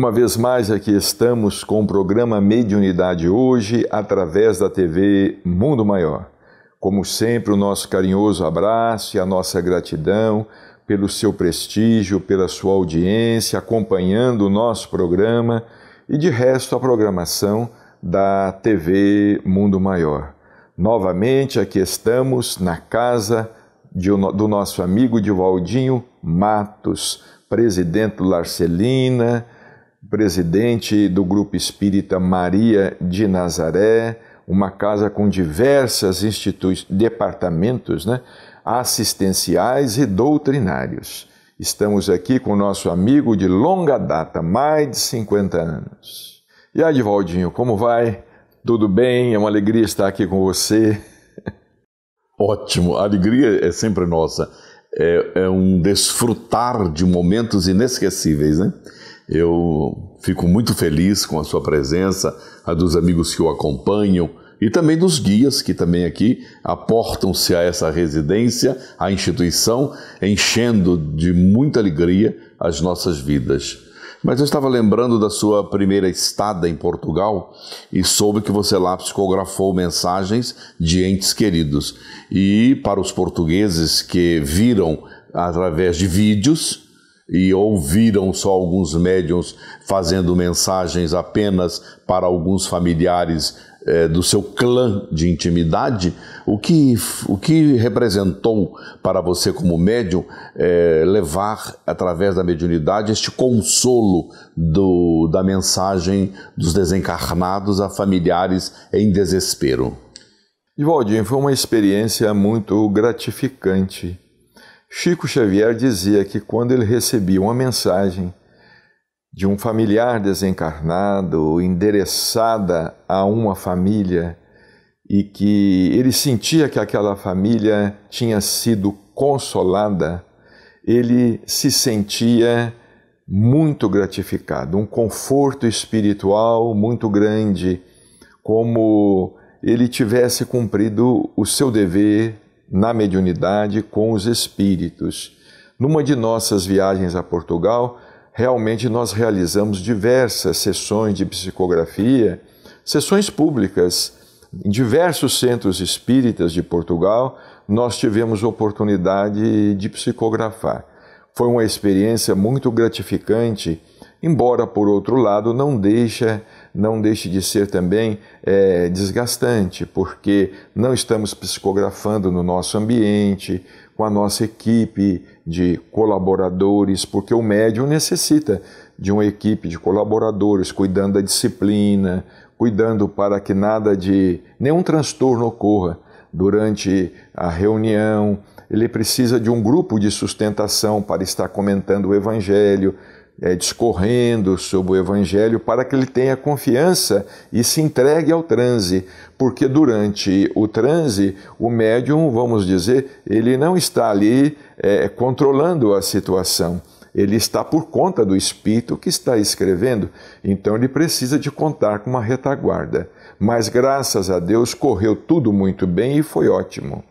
Uma vez mais aqui estamos com o programa Mediunidade hoje através da TV Mundo Maior. Como sempre, o nosso carinhoso abraço e a nossa gratidão pelo seu prestígio, pela sua audiência, acompanhando o nosso programa e de resto a programação da TV Mundo Maior. Novamente aqui estamos na casa de, do nosso amigo Divaldinho Matos, presidente do Larcelina, presidente do Grupo Espírita Maria de Nazaré, uma casa com diversas instituições, departamentos né, assistenciais e doutrinários. Estamos aqui com nosso amigo de longa data, mais de 50 anos. E aí, Divaldinho, como vai? Tudo bem? É uma alegria estar aqui com você. Ótimo, a alegria é sempre nossa. É, é um desfrutar de momentos inesquecíveis, né? Eu fico muito feliz com a sua presença, a dos amigos que o acompanham e também dos guias que também aqui aportam-se a essa residência, à instituição, enchendo de muita alegria as nossas vidas. Mas eu estava lembrando da sua primeira estada em Portugal e soube que você lá psicografou mensagens de entes queridos. E para os portugueses que viram através de vídeos, e ouviram só alguns médiums fazendo mensagens apenas para alguns familiares eh, do seu clã de intimidade, o que, o que representou para você como médium eh, levar, através da mediunidade, este consolo do, da mensagem dos desencarnados a familiares em desespero? Ivaldinho, foi uma experiência muito gratificante Chico Xavier dizia que quando ele recebia uma mensagem de um familiar desencarnado, endereçada a uma família, e que ele sentia que aquela família tinha sido consolada, ele se sentia muito gratificado, um conforto espiritual muito grande, como ele tivesse cumprido o seu dever na mediunidade com os espíritos. Numa de nossas viagens a Portugal, realmente nós realizamos diversas sessões de psicografia, sessões públicas em diversos centros espíritas de Portugal, nós tivemos oportunidade de psicografar. Foi uma experiência muito gratificante, embora por outro lado não deixa não deixe de ser também é, desgastante, porque não estamos psicografando no nosso ambiente, com a nossa equipe de colaboradores, porque o médium necessita de uma equipe de colaboradores cuidando da disciplina, cuidando para que nada de nenhum transtorno ocorra durante a reunião. Ele precisa de um grupo de sustentação para estar comentando o evangelho é, discorrendo sobre o Evangelho para que ele tenha confiança e se entregue ao transe, porque durante o transe, o médium, vamos dizer, ele não está ali é, controlando a situação. Ele está por conta do espírito que está escrevendo, então ele precisa de contar com uma retaguarda. Mas graças a Deus correu tudo muito bem e foi ótimo.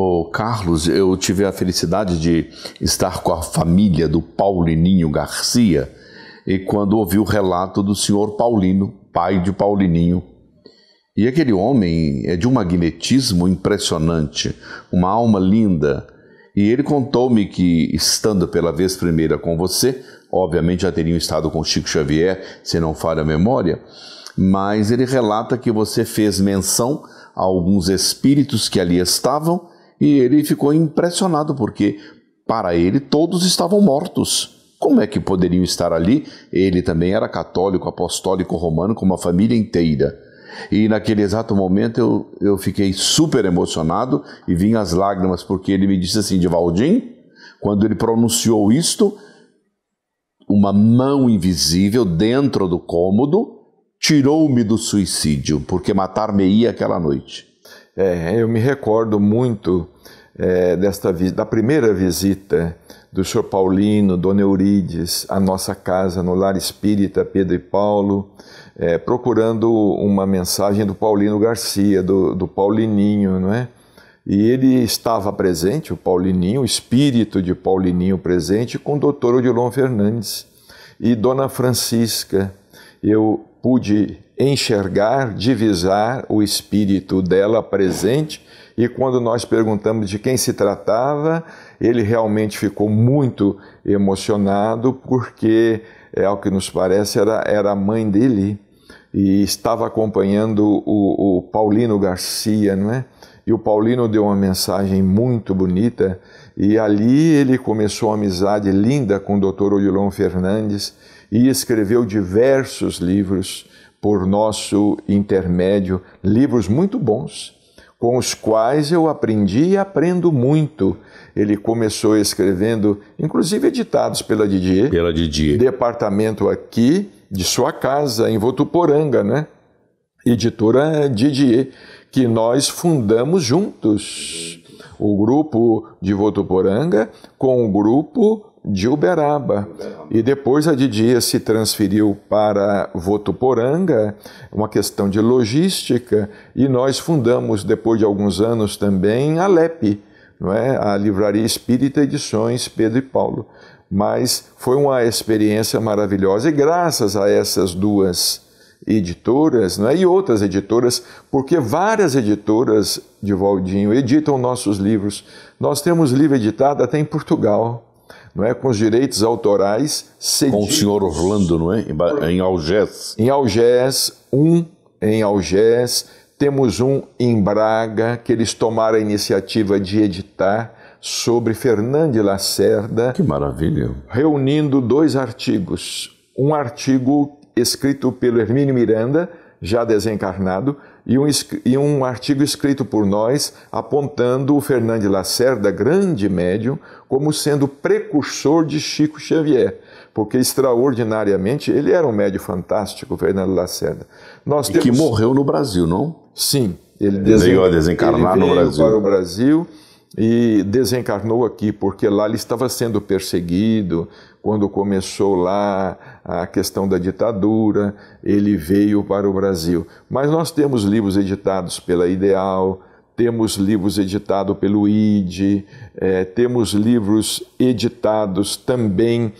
Ô, Carlos, eu tive a felicidade de estar com a família do Paulininho Garcia e quando ouvi o relato do senhor Paulino, pai de Paulininho. E aquele homem é de um magnetismo impressionante, uma alma linda. E ele contou-me que, estando pela vez primeira com você, obviamente já teriam estado com Chico Xavier, se não falha a memória, mas ele relata que você fez menção a alguns espíritos que ali estavam e ele ficou impressionado porque, para ele, todos estavam mortos. Como é que poderiam estar ali? Ele também era católico, apostólico romano, com uma família inteira. E naquele exato momento eu, eu fiquei super emocionado e vim as lágrimas, porque ele me disse assim: Divaldim, quando ele pronunciou isto, uma mão invisível dentro do cômodo tirou-me do suicídio, porque matar-me-ia aquela noite. É, eu me recordo muito é, desta da primeira visita do senhor Paulino, Dona Eurides, à nossa casa no Lar Espírita Pedro e Paulo, é, procurando uma mensagem do Paulino Garcia, do, do Paulininho, não é? E ele estava presente, o Paulininho, o espírito de Paulininho presente, com o doutor Odilon Fernandes e Dona Francisca. Eu pude enxergar, divisar o espírito dela presente. E quando nós perguntamos de quem se tratava, ele realmente ficou muito emocionado, porque, é o que nos parece, era, era a mãe dele e estava acompanhando o, o Paulino Garcia, não é? E o Paulino deu uma mensagem muito bonita, e ali ele começou uma amizade linda com o Dr. Odilon Fernandes e escreveu diversos livros por nosso intermédio, livros muito bons, com os quais eu aprendi e aprendo muito. Ele começou escrevendo, inclusive editados pela Didier. Pela Didier. Departamento aqui de sua casa, em Votuporanga, né? Editora Didier, que nós fundamos juntos. O grupo de Votuporanga com o grupo de Uberaba. E depois a Didia se transferiu para Votuporanga, uma questão de logística, e nós fundamos, depois de alguns anos também, a LEP, não é? a Livraria Espírita Edições Pedro e Paulo. Mas foi uma experiência maravilhosa, e graças a essas duas editoras é, e outras editoras, porque várias editoras de Valdinho editam nossos livros. Nós temos livro editado até em Portugal não é, com os direitos autorais cedidos. Com o senhor Orlando, não é? Em, em Algés. Em Algés, um em Algés, temos um em Braga, que eles tomaram a iniciativa de editar sobre Fernandes Lacerda. Que maravilha! Reunindo dois artigos. Um artigo escrito pelo Hermínio Miranda, já desencarnado, e um, e um artigo escrito por nós apontando o Fernando Lacerda, grande médium, como sendo precursor de Chico Xavier, porque extraordinariamente ele era um médium fantástico, Fernando Lacerda. Nós e temos... que morreu no Brasil, não? Sim. Ele, desen... ele veio a desencarnar ele veio no Brasil. para o Brasil e desencarnou aqui, porque lá ele estava sendo perseguido, quando começou lá a questão da ditadura, ele veio para o Brasil. Mas nós temos livros editados pela Ideal, temos livros editados pelo ID, é, temos livros editados também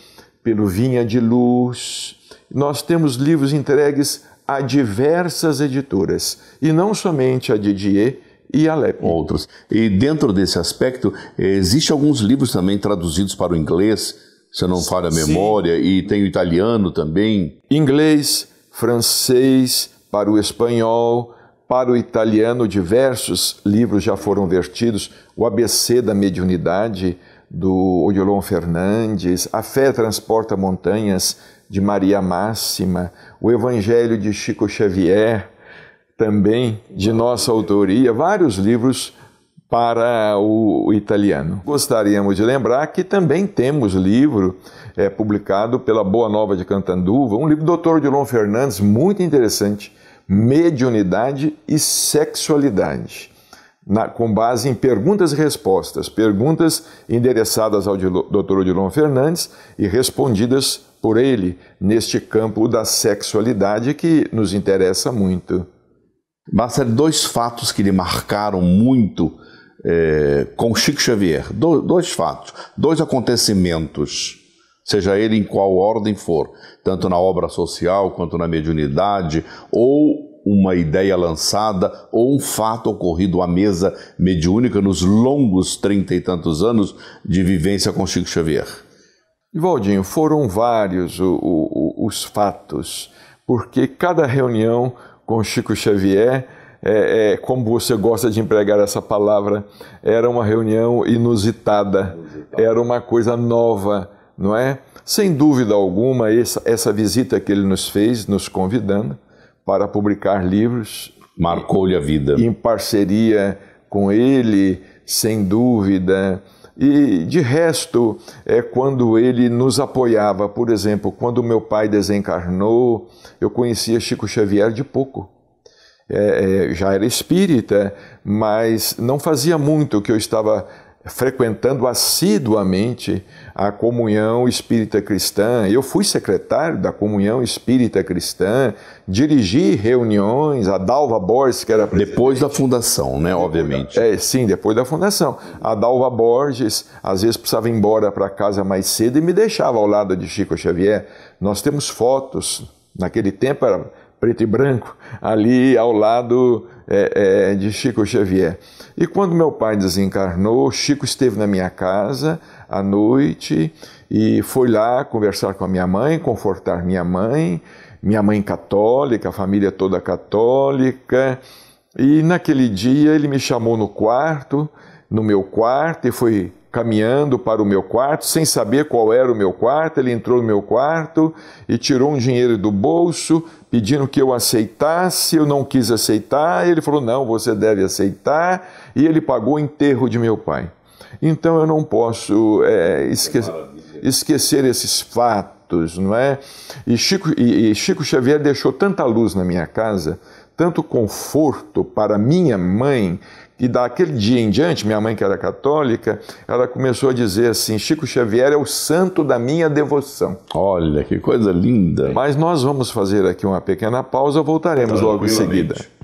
pelo Vinha de Luz. Nós temos livros entregues a diversas editoras, e não somente a Didier, e Alep. Outros. E dentro desse aspecto, existem alguns livros também traduzidos para o inglês, se não falo a memória, Sim. e tem o italiano também. Inglês, francês, para o espanhol, para o italiano, diversos livros já foram vertidos. O ABC da Mediunidade, do Odilon Fernandes, A Fé Transporta Montanhas, de Maria Máxima, o Evangelho de Chico Xavier, também de nossa autoria, vários livros para o italiano. Gostaríamos de lembrar que também temos livro é, publicado pela Boa Nova de Cantanduva, um livro do Dr. Dilon Fernandes, muito interessante, Mediunidade e Sexualidade, na, com base em perguntas e respostas, perguntas endereçadas ao Dr. Dilon Fernandes e respondidas por ele neste campo da sexualidade que nos interessa muito. Marcelo, dois fatos que lhe marcaram muito é, com Chico Xavier. Do, dois fatos, dois acontecimentos, seja ele em qual ordem for, tanto na obra social quanto na mediunidade, ou uma ideia lançada ou um fato ocorrido à mesa mediúnica nos longos trinta e tantos anos de vivência com Chico Xavier. Ivaldinho, foram vários o, o, os fatos, porque cada reunião com Chico Xavier é, é, como você gosta de empregar essa palavra, era uma reunião inusitada, era uma coisa nova, não é? Sem dúvida alguma, essa, essa visita que ele nos fez, nos convidando para publicar livros. Marcou-lhe a vida. Em parceria com ele, sem dúvida. E de resto, é quando ele nos apoiava, por exemplo, quando meu pai desencarnou, eu conhecia Chico Xavier de pouco. É, é, já era espírita, é, mas não fazia muito que eu estava frequentando assiduamente a comunhão espírita cristã. Eu fui secretário da comunhão espírita cristã, dirigi reuniões, a Dalva Borges, que era presidente. Depois da fundação, né, obviamente. É, sim, depois da fundação. A Dalva Borges, às vezes precisava ir embora para casa mais cedo e me deixava ao lado de Chico Xavier. Nós temos fotos, naquele tempo era preto e branco, ali ao lado é, é, de Chico Xavier. E quando meu pai desencarnou, Chico esteve na minha casa à noite e foi lá conversar com a minha mãe, confortar minha mãe, minha mãe católica, a família toda católica. E naquele dia ele me chamou no quarto, no meu quarto, e foi caminhando para o meu quarto, sem saber qual era o meu quarto. Ele entrou no meu quarto e tirou um dinheiro do bolso, pedindo que eu aceitasse. Eu não quis aceitar. Ele falou: Não, você deve aceitar. E ele pagou o enterro de meu pai. Então eu não posso é, esque esquecer esses fatos, não é? E Chico, e, e Chico Xavier deixou tanta luz na minha casa tanto conforto para minha mãe que daquele dia em diante, minha mãe, que era católica, ela começou a dizer assim: Chico Xavier é o santo da minha devoção. Olha, que coisa linda! Mas nós vamos fazer aqui uma pequena pausa, voltaremos tá logo em seguida.